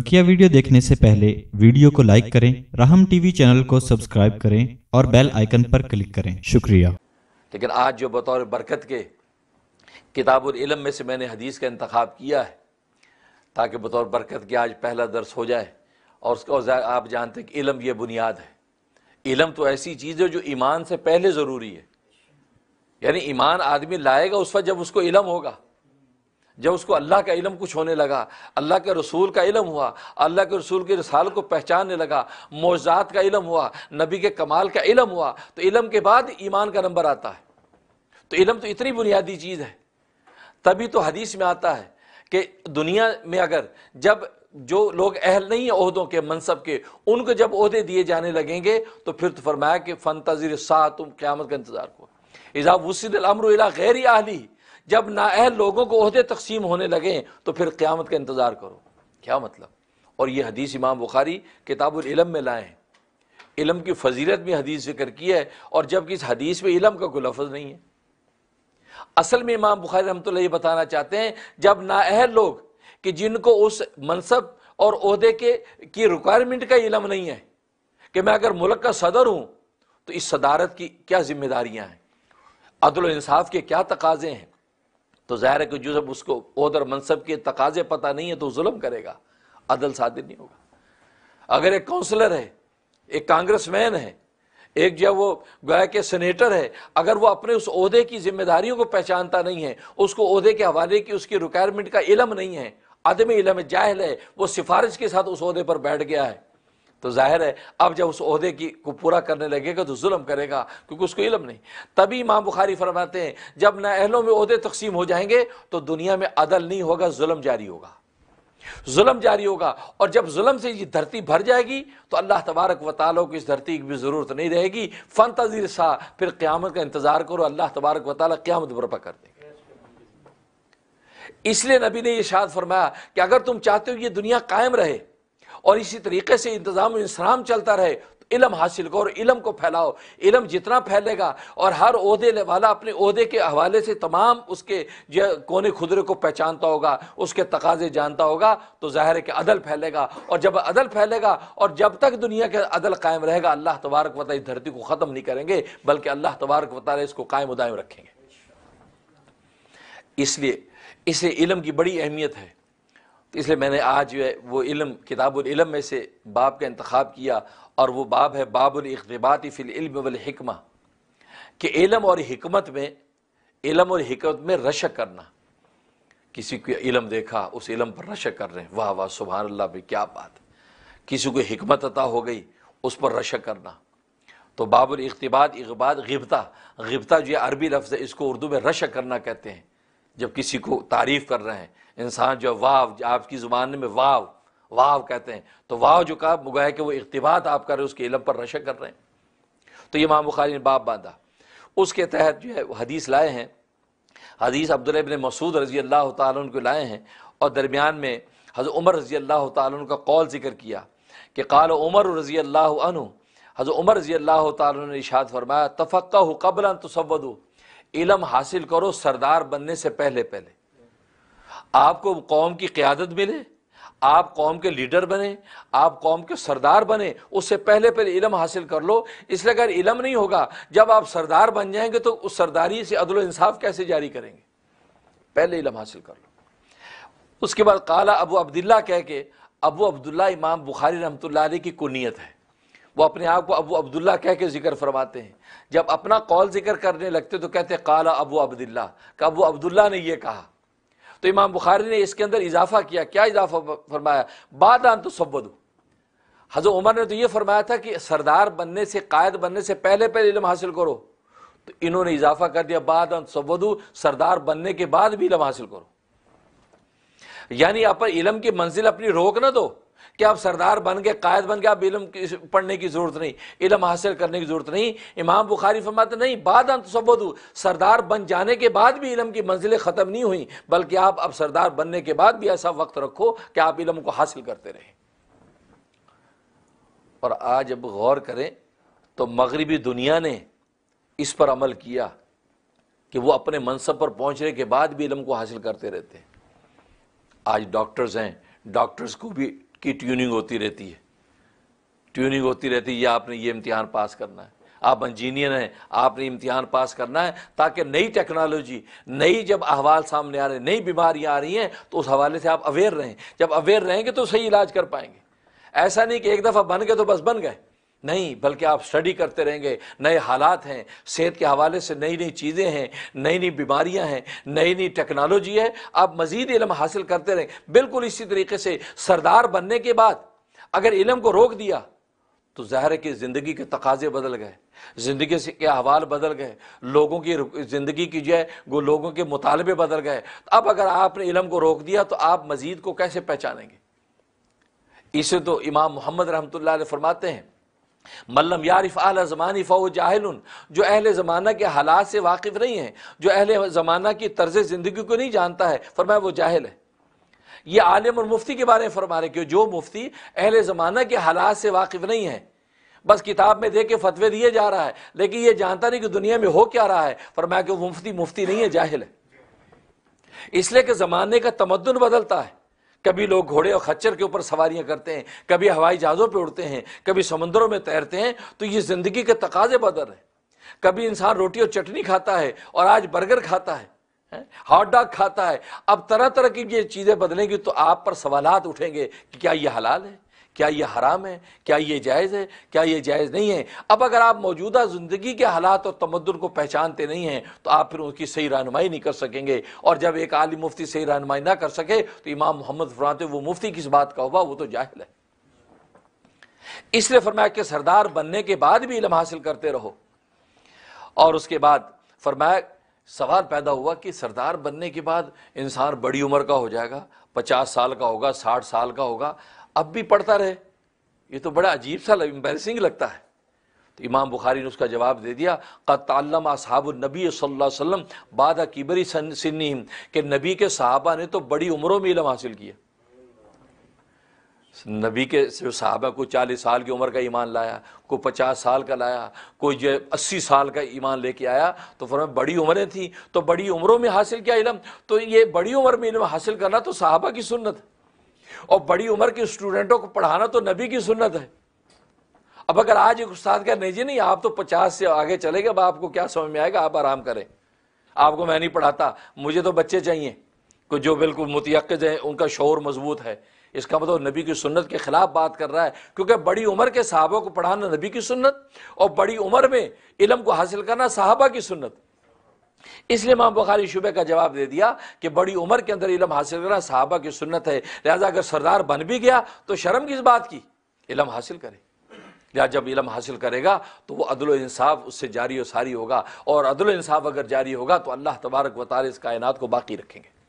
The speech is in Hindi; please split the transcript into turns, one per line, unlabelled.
बकिया वीडियो देखने से पहले वीडियो को लाइक करें राहम टीवी चैनल को सब्सक्राइब करें और बेल आइकन पर क्लिक करें शुक्रिया लेकिन आज जो बतौर बरकत के किताबुल इलम में से मैंने हदीस का इंतखब किया है ताकि बतौर बरकत के आज पहला दर्स हो जाए और उसका आप जानते हैं कि इलम यह बुनियाद है इलम तो ऐसी चीज़ है जो ईमान से पहले ज़रूरी है यानी ईमान आदमी लाएगा उस वक्त जब उसको इलम होगा जब उसको अल्लाह का इलम कुछ होने लगा अल्लाह के रसूल का इलम हुआ अल्लाह के रसूल के रसाल को पहचानने लगा मोजात का इलम हुआ नबी के कमाल का इलम हुआ तो इलम के बाद ईमान का नंबर आता है तो इलम तो इतनी बुनियादी चीज़ है तभी तो हदीस में आता है कि दुनिया में अगर जब जो लोग अहल नहीं है अहदों के मनसब के उनको जब अहदे दिए जाने लगेंगे तो फिर तो फरमाया कि फ़न तज़ीर सा तुम क़्यामत का इंतज़ार करो इज़ा वसीद अमर गैर आहली जब नाअहल लोगों को अहदे तकसीम होने लगें तो फिर क़्यामत का इंतज़ार करो क्या मतलब और ये हदीस इमाम बुखारी किताबुलम में लाए हैं इलम की फजीलत में हदीस जिक्र की है और जबकि इस हदीस में इलम का कोई लफज नहीं है असल में इमाम बुखारी रमत ये बताना चाहते हैं जब नाअहल लोग कि जिनको उस मनसब और अहदे के की रिक्वायरमेंट का इलम नहीं है कि मैं अगर मुल्क का सदर हूँ तो इस सदारत की क्या जिम्मेदारियाँ हैं अदल इंसाफ के क्या तकाजे हैं तो ज़ाहिर है कि जो जब उसको उधर मनसब के तकाजे पता नहीं है तो जुल्म करेगा अदल सादिर नहीं होगा अगर एक काउंसलर है एक कांग्रेस मैन है एक जो वो गोया के सीनेटर है अगर वो अपने उस उसदे की जिम्मेदारियों को पहचानता नहीं है उसको अहदे के हवाले की उसकी रिक्वायरमेंट का इलम नहीं है आदमी इलम जाहल है वो सिफारिश के साथ उस उसदे पर बैठ गया है तो जाहिर है अब जब उस उसदे की को पूरा करने लगेगा तो जुल्म करेगा क्योंकि उसको इलम नहीं तभी इमाम बुखारी फरमाते हैं जब अहलों में अहदे तकसीम हो जाएंगे तो दुनिया में अदल नहीं होगा जुल्म जारी होगा जुल्म जारी होगा और जब जुल्म से ये धरती भर जाएगी तो अल्लाह तबारक व तालों को इस धरती की भी ज़रूरत नहीं रहेगी फ़न तजीर सा फिर क़्यामत का इंतज़ार करो अल्लाह तबारक व क़्यामत बर्पा कर देंगे इसलिए नबी ने यह शाद फरमाया कि अगर तुम चाहते हो ये दुनिया कायम रहे और इसी तरीके से इंतज़ाम इंसराम चलता रहे तो इलम हासिल करो इलम को फैलाओ इलम जितना फैलेगा और हर अहदे वाला अपने अहदे के हवाले से तमाम उसके जो कोने खुदरे को पहचानता होगा उसके तकाजे जानता होगा तो ज़ाहिर है कि अदल फैलेगा और जब अदल फैलेगा और जब तक दुनिया के अदल कायम रहेगा अल्लाह तबारक वाली इस धरती को ख़त्म नहीं करेंगे बल्कि अल्लाह तबारक वाली इसको कायम उदायम रखेंगे इसलिए इसे इलम की बड़ी अहमियत है इसलिए मैंने आज जो है वो इलम किताबुलम में से बाब का इंतखब किया और वो बाब है बाबुलबात फ़िल्म वलहकमा कि इलम और हमत में इलम और हमत में रशक करना किसी को इलम देखा उस इलम पर रशक कर रहे हैं वाह वाह सुबह अल्लाह भाई क्या बात किसी को हमत अता हो गई उस पर रशक करना तो बाबुल इकतबात इकबाद गिबता गिबता जो अरबी लफ्ज़ है इसको उर्दू में रशक करना कहते हैं जब किसी को तारीफ़ कर रहे हैं इंसान जो वाव आपकी ज़ुबान में वाव वाव कहते हैं तो वाव जो कहा मुगा कि वो इकतबात आप कर रहे उसके इलम पर रशक कर रहे हैं तो ये इमाम बुखारी ने बाप बांधा उसके तहत जो है हदीस लाए हैं हदीस अब्दुलबन मसूद रजी अल्लाह तुन को लाए हैं और दरमियान में हज़र उमर रजी अल्लाह तुन का कौल जिक्र किया कि काल उमर रजी अल्लाह अनु हज़र उमर रजी अल्लाह तुन ने इशाद फरमाया तफ़क़ कबला तसवदो इलम हासिल करो सरदार बनने से पहले पहले आपको कौम की क्यादत मिले आप कौम के लीडर बने आप कौम के सरदार बने उससे पहले पहले इलम हासिल कर लो इसलिए अगर इलम नहीं होगा जब आप सरदार बन जाएंगे तो उस सरदारी से अदल इंसाफ कैसे जारी करेंगे पहले इलम हासिल कर लो उसके बाद काला अबू अब्दुल्ला कह के अबू अब्दुल्ला इमाम बुखारी रहमत की कुनीत है वो अपने आप को अबू अब्दुल्ला कह के जिक्र फरमाते हैं जब अपना कौल जिक्र करने लगते तो कहते काला अबू अब्दुल्ला का अबू अब्दुल्ला ने यह कहा तो इमाम बुखारी ने इसके अंदर इजाफा किया क्या इजाफा फरमाया बाद तो सबदू हजर उमर ने तो ये फरमाया था कि सरदार बनने से कायद बनने से पहले पहले इलम हासिल करो तो इन्होंने इजाफा कर दिया बाद सबदू सरदार बनने के बाद भी इलम हासिल करो यानी आप इलम की मंजिल अपनी रोक ना दो कि आप सरदार बन के कायद बन गए आप इलम पढ़ने की ज़रूरत नहीं इलम हासिल करने की ज़रूरत नहीं इमाम बुखारी फरमाते नहीं बाद तसबदू सरदार बन जाने के बाद भी इलम की मंजिलें ख़त्म नहीं हुई बल्कि आप अब सरदार बनने के बाद भी ऐसा वक्त रखो कि आप इलम को हासिल करते रहे और आज अब गौर करें तो मगरबी दुनिया ने इस पर अमल किया कि वो अपने मनसब पर पहुंचने के बाद भी इलम को हासिल करते रहते हैं आज डॉक्टर्स हैं डॉक्टर्स को भी की ट्यूनिंग होती रहती है ट्यूनिंग होती रहती है आपने ये इम्तिहान पास करना है आप इंजीनियर हैं आपने इम्तिहान पास करना है ताकि नई टेक्नोलॉजी नई जब अहवाल सामने आ रहे हैं नई बीमारियाँ आ रही हैं तो उस हवाले से आप अवेयर रहें जब अवेयर रहेंगे तो सही इलाज कर पाएंगे ऐसा नहीं कि एक दफ़ा बन गए तो बस बन गए नहीं बल्कि आप स्टडी करते रहेंगे नए हालात हैं सेहत के हवाले से नई नई चीज़ें हैं नई नई बीमारियां हैं नई नई टेक्नोलॉजी है आप मज़ीद इलम हासिल करते रहें बिल्कुल इसी तरीके से सरदार बनने के बाद अगर इलम को रोक दिया तो ज़ाहिर है कि ज़िंदगी के तकाजे बदल गए ज़िंदगी से के अहवाल बदल गए लोगों की ज़िंदगी की जो है वो लोगों के मुतालबे बदल गए तो अब अगर आपने इलम को रोक दिया तो आप मज़ीद को कैसे पहचानेंगे इसे तो इमाम मोहम्मद रहमत फरमाते हैं मल्लम यारिफ आल ज़मानी फ़ो जाहिल जो अहल ज़माना के हालात से वाकिफ़ नहीं है जो अहल ज़माना की तर्ज ज़िंदगी को नहीं जानता है फरमाया वो जाहिल है ये आलिम और मुफ्ती के बारे में फरमा रहे क्यों जो मुफ्ती अहल ज़माना के हालात से वाकिफ़ नहीं है बस किताब में देख के फतवे दिए जा रहा है लेकिन ये जानता नहीं कि दुनिया में हो क्या रहा है फरमाया कि वो मुफ्ती मुफ्ती नहीं है जाहिल है इसलिए कि ज़माने का तमदन बदलता है कभी लोग घोड़े और खच्चर के ऊपर सवारियाँ करते हैं कभी हवाई जहाज़ों पर उड़ते हैं कभी समुद्रों में तैरते हैं तो ये ज़िंदगी के तकाजे बदल रहे हैं कभी इंसान रोटी और चटनी खाता है और आज बर्गर खाता है हॉट डॉग खाता है अब तरह तरह की ये चीज़ें बदलेंगी तो आप पर सवालात उठेंगे कि क्या ये हलाल है क्या ये हराम है क्या ये जायज़ है क्या ये जायज़ नहीं है अब अगर आप मौजूदा ज़िंदगी के हालात और तमदन को पहचानते नहीं हैं तो आप फिर उनकी सही रहनुमाई नहीं कर सकेंगे और जब एक आलि मुफ्ती सही रहनुमाई ना कर सके तो इमाम मोहम्मद फरमाते वो मुफ्ती किस बात का हुआ वो तो जाहिल है इसलिए फरमाया कि सरदार बनने के बाद भी इलम हासिल करते रहो और उसके बाद फरमाया सवाल पैदा हुआ कि सरदार बनने के बाद इंसान बड़ी उम्र का हो जाएगा पचास साल का होगा साठ साल का होगा अब भी पढ़ता रहे ये तो बड़ा अजीब सा एम्बेरसिंग लगता है तो इमाम बुखारी ने उसका जवाब दे दिया कतम असहाबनबी वसल्लम बादा कीबरी सिन्नीम के नबी के साहबा ने तो बड़ी उम्रों में इलम हासिल किया नबी के सहाबा को चालीस साल की उम्र का ईमान लाया कोई पचास साल का लाया कोई जो अस्सी साल का ईमान लेके आया तो फिर बड़ी उम्रें थी तो बड़ी उम्रों में हासिल किया इलम तो ये बड़ी उम्र में इलम हासिल करना तो सहाबा की सुन्नत है और बड़ी उम्र के स्टूडेंटों को पढ़ाना तो नबी की सुन्नत है अब अगर आज एक उस्ताद कह नहीं जी नहीं आप तो पचास से आगे चले गए अब आपको क्या समझ में आएगा आप आराम करें आपको मैं नहीं पढ़ाता मुझे तो बच्चे चाहिए को जो बिल्कुल मुतयक़ हैं उनका शोर मजबूत है इसका मतलब नबी की सुन्नत के ख़िलाफ़ बात कर रहा है क्योंकि बड़ी उम्र के साहबों को पढ़ाना नबी की सुन्नत और बड़ी उम्र में इलम को हासिल करना साहबा की सुन्नत इसलिए माम बुखारी शुबे का जवाब दे दिया कि बड़ी उम्र के अंदर इलम हासिल करना साहबा की सुन्नत है लिहाजा अगर सरदार बन भी गया तो शर्म किस बात की इलम हासिल करे या जब इलम हासिल करेगा तो वह अदल इंसाफ उससे जारी व सारी होगा और अदल इंसाफ अगर जारी होगा तो अल्लाह तबारक व इस कायनात को बाकी रखेंगे